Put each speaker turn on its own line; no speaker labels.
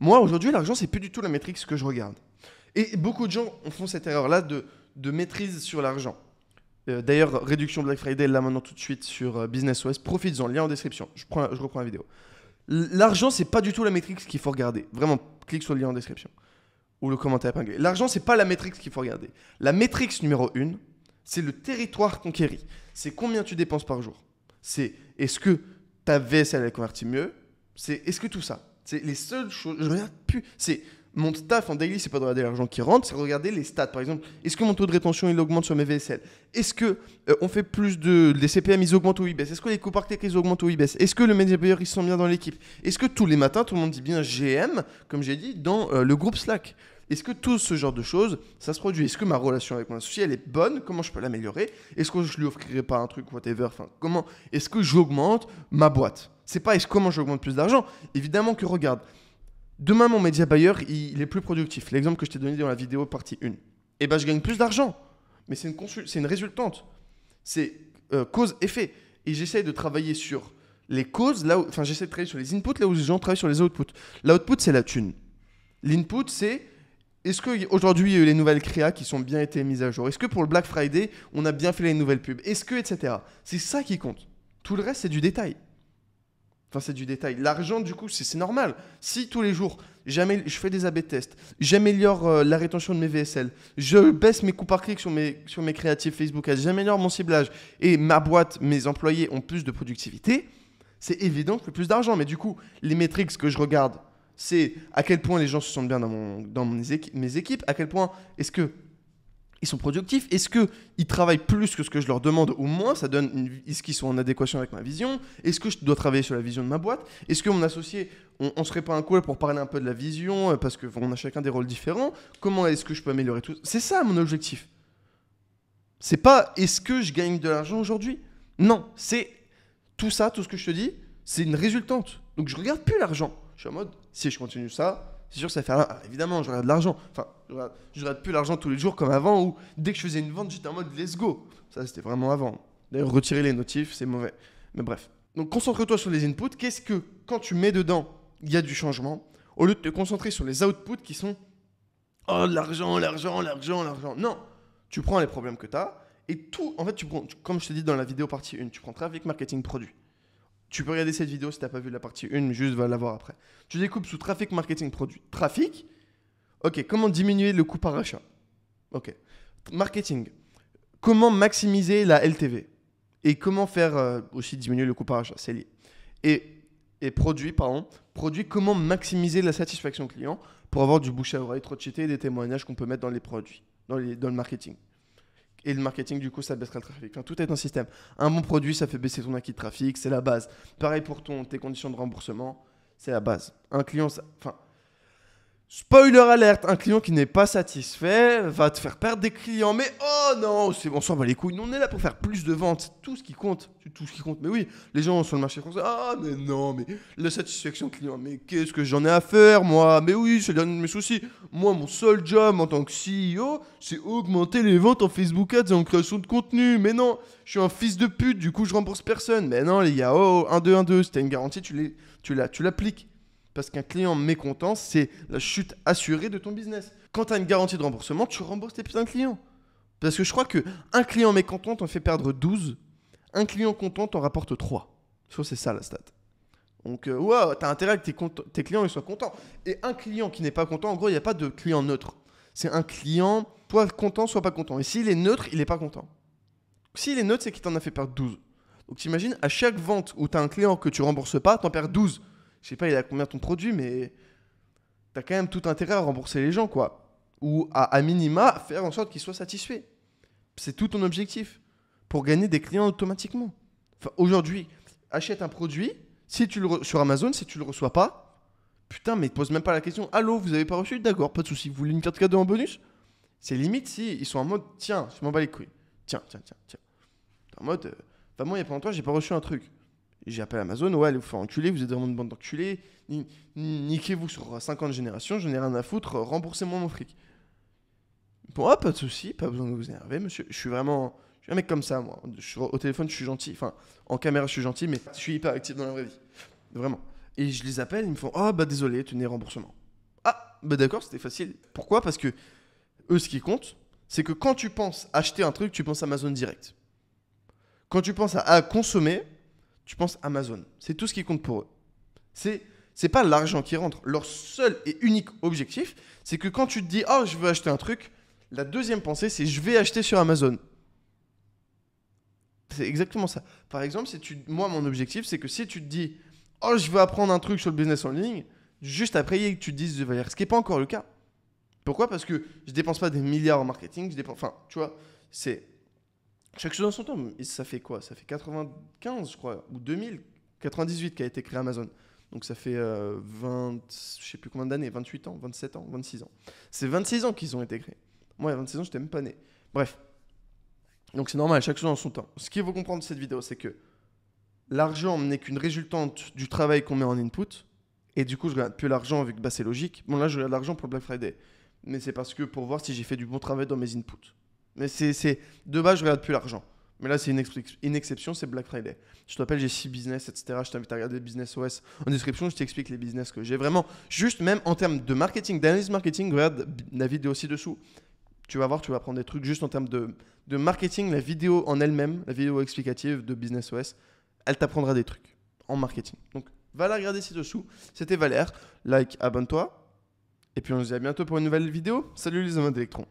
Moi, aujourd'hui, l'argent, c'est plus du tout la métrique que je regarde. Et beaucoup de gens font cette erreur-là de, maîtrise sur l'argent. Euh, d'ailleurs, réduction Black Friday, là maintenant tout de suite sur euh, Business OS. Profites-en, lien en description. Je, je reprends la vidéo. L'argent, c'est pas du tout la métrique qu'il faut regarder. Vraiment, clique sur le lien en description ou le commentaire épinglé. L'argent, c'est pas la métrique qu'il faut regarder. La métrique numéro une, c'est le territoire conquéri. C'est combien tu dépenses par jour. C'est est-ce que ta elle est convertie mieux C'est est-ce que tout ça. C'est les seules choses. Je regarde plus. C'est mon taf en daily, c'est pas de regarder l'argent qui rentre, c'est regarder les stats. Par exemple, est-ce que mon taux de rétention il augmente sur mes VSL Est-ce que euh, on fait plus de les CPM ils augmentent ou ils baissent Est-ce que les co partenaires ils augmentent ou ils baissent Est-ce que le manager ils sont bien dans l'équipe Est-ce que tous les matins tout le monde dit bien GM comme j'ai dit dans euh, le groupe Slack est-ce que tout ce genre de choses, ça se produit Est-ce que ma relation avec mon associé, elle est bonne Comment je peux l'améliorer Est-ce que je lui offrirai pas un truc, whatever Enfin, comment Est-ce que j'augmente ma boîte c'est pas est-ce comment j'augmente plus d'argent. Évidemment que regarde, demain mon média buyer, il est plus productif. L'exemple que je t'ai donné dans la vidéo partie 1. Eh ben je gagne plus d'argent. Mais c'est une, c'est une résultante. C'est euh, cause-effet. Et j'essaye de travailler sur les causes, là enfin j'essaie de travailler sur les inputs, là où les gens travaillent sur les outputs. L'output, c'est la thune. L'input, c'est est-ce qu'aujourd'hui, il y a eu les nouvelles créas qui sont bien été mises à jour Est-ce que pour le Black Friday, on a bien fait les nouvelles pubs Est-ce que, etc. C'est ça qui compte. Tout le reste, c'est du détail. Enfin, c'est du détail. L'argent, du coup, c'est normal. Si tous les jours, je fais des AB tests, j'améliore euh, la rétention de mes VSL, je baisse mes coûts par clic sur mes, sur mes créatifs Facebook j'améliore mon ciblage et ma boîte, mes employés ont plus de productivité, c'est évident que plus d'argent. Mais du coup, les métriques que je regarde, c'est à quel point les gens se sentent bien dans, mon, dans mes, équipes, à quel point est-ce que ils sont productifs Est-ce qu'ils travaillent plus que ce que je leur demande ou moins Ça donne Est-ce qu'ils sont en adéquation avec ma vision Est-ce que je dois travailler sur la vision de ma boîte Est-ce que mon associé, on, on serait pas un call pour parler un peu de la vision euh, parce que on a chacun des rôles différents Comment est-ce que je peux améliorer tout C'est ça mon objectif. C'est pas est-ce que je gagne de l'argent aujourd'hui Non, c'est tout ça, tout ce que je te dis, c'est une résultante. Donc je regarde plus l'argent. Je suis en mode si je continue ça, c'est sûr ça fait ah, évidemment j'aurais de l'argent enfin je regarde plus l'argent tous les jours comme avant où dès que je faisais une vente j'étais en mode let's go ça c'était vraiment avant d'ailleurs retirer les notifs c'est mauvais mais bref donc concentre-toi sur les inputs qu'est-ce que quand tu mets dedans il y a du changement au lieu de te concentrer sur les outputs qui sont
oh l'argent l'argent
l'argent l'argent non tu prends les problèmes que tu as et tout en fait tu prends comme je te dis dans la vidéo partie 1 tu prends avec marketing produit tu peux regarder cette vidéo si tu n'as pas vu la partie 1, juste va la voir après. Tu découpes sous trafic, marketing, produit. Trafic, ok, comment diminuer le coût par achat Ok. Marketing, comment maximiser la LTV Et comment faire euh, aussi diminuer le coût par achat C'est lié. Et, et produit, pardon, produit, comment maximiser la satisfaction client pour avoir du bouche à oreille, trop de et des témoignages qu'on peut mettre dans les produits, dans, dans le marketing et le marketing, du coup, ça baisse le trafic. tout est un système. Un bon produit, ça fait baisser ton acquis de trafic, c'est la base. Pareil pour ton, tes conditions de remboursement, c'est la base. Un client, enfin, Spoiler alerte, un client qui n'est pas satisfait va te faire perdre des clients. Mais oh non, c'est bon, on s'en va les couilles. Nous, on est là pour faire plus de ventes. tout ce qui compte. tout ce qui compte. Mais oui, les gens sur le marché français. Ah, mais non, mais la satisfaction client. Mais qu'est-ce que j'en ai à faire, moi Mais oui, c'est donne de mes soucis. Moi, mon seul job en tant que CEO, c'est augmenter les ventes en Facebook Ads et en création de contenu. Mais non, je suis un fils de pute. Du coup, je rembourse personne. Mais non, les gars, oh, 1, 2, 1, 2. c'était une garantie, tu l'appliques parce qu'un client mécontent, c'est la chute assurée de ton business. Quand tu as une garantie de remboursement, tu rembourses tes putains clients. Parce que je crois que un client mécontent t'en fait perdre 12, un client content t'en rapporte 3. Je c'est ça la stat. Donc, euh, wow, as intérêt que tes, clients soient contents. Et un client qui n'est pas content, en gros, il n'y a pas de client neutre. C'est un client soit content, soit pas content. Et s'il est neutre, il n'est pas content. S'il est neutre, c'est qu'il t'en a fait perdre 12. Donc t'imagines, à chaque vente où tu as un client que tu rembourses pas, t'en perds 12 je sais pas, il a combien ton produit, mais tu as quand même tout intérêt à rembourser les gens, quoi. Ou à, minima, faire en sorte qu'ils soient satisfaits. C'est tout ton objectif. Pour gagner des clients automatiquement. aujourd'hui, achète un produit, si tu le sur Amazon, si tu le reçois pas, putain, mais pose même pas la question. Allô, vous avez pas reçu D'accord, pas de souci. Vous voulez une carte cadeau en bonus C'est limite si ils sont en mode, tiens, je m'en bats les couilles. Tiens, tiens, tiens, tiens. En mode, Vraiment, euh, moi, il y a pas longtemps, j'ai pas reçu un truc. J'ai appelé Amazon, ouais, allez vous faire enculer, vous êtes vraiment une bande d'enculés, niquez-vous sur 50 générations, je n'ai rien à foutre, remboursez-moi mon fric. Bon, ah, pas de souci, pas besoin de vous énerver, monsieur. Je suis vraiment. Je suis un mec comme ça, moi. au téléphone, je suis gentil. Enfin, en caméra, je suis gentil, mais je suis hyper actif dans la vraie vie. Vraiment. Et je les appelle, ils me font Ah, oh, bah désolé, tenez remboursement. Ah, bah d'accord, c'était facile. Pourquoi Parce que eux, ce qui compte, c'est que quand tu penses acheter un truc, tu penses Amazon direct. Quand tu penses à consommer, tu penses Amazon. C'est tout ce qui compte pour eux. C'est c'est pas l'argent qui rentre. Leur seul et unique objectif, c'est que quand tu te dis oh je veux acheter un truc, la deuxième pensée c'est je vais acheter sur Amazon. C'est exactement ça. Par exemple, moi mon objectif c'est que si tu te dis oh je veux apprendre un truc sur le business en ligne, juste après que tu te dises je vais ce qui n'est pas encore le cas. Pourquoi Parce que je dépense pas des milliards en marketing, je dépense, enfin tu vois, c'est chaque chose dans son temps. Ça fait quoi Ça fait 95, je crois, ou 2000, 98 qu'a été créé Amazon. Donc ça fait 20, euh, je sais plus combien d'années, 28 ans, 27 ans, 26 ans. C'est 26 ans qu'ils ont été créés. Moi, à 26 ans, je n'étais même pas né. Bref. Donc c'est normal, chaque chose dans son temps. Ce qu'il faut comprendre de cette vidéo, c'est que l'argent n'est qu'une résultante du travail qu'on met en input. Et du coup, je regarde plus l'argent vu que bah, c'est logique. Bon, là, je regarde l'argent pour Black Friday. Mais c'est parce que pour voir si j'ai fait du bon travail dans mes inputs. Mais c'est de base, je regarde plus l'argent. Mais là, c'est une, exception, c'est Black Friday. Je t'appelle, j'ai 6 business, etc. Je t'invite à regarder Business OS en description. Je t'explique les business que j'ai vraiment. Juste, même en termes de marketing, d'analyse marketing, regarde la vidéo ci-dessous. Tu vas voir, tu vas apprendre des trucs juste en termes de, de marketing. La vidéo en elle-même, la vidéo explicative de Business OS, elle t'apprendra des trucs en marketing. Donc, va la regarder ci-dessous. C'était Valère. Like, abonne-toi. Et puis, on se dit à bientôt pour une nouvelle vidéo. Salut les amis d'Electron.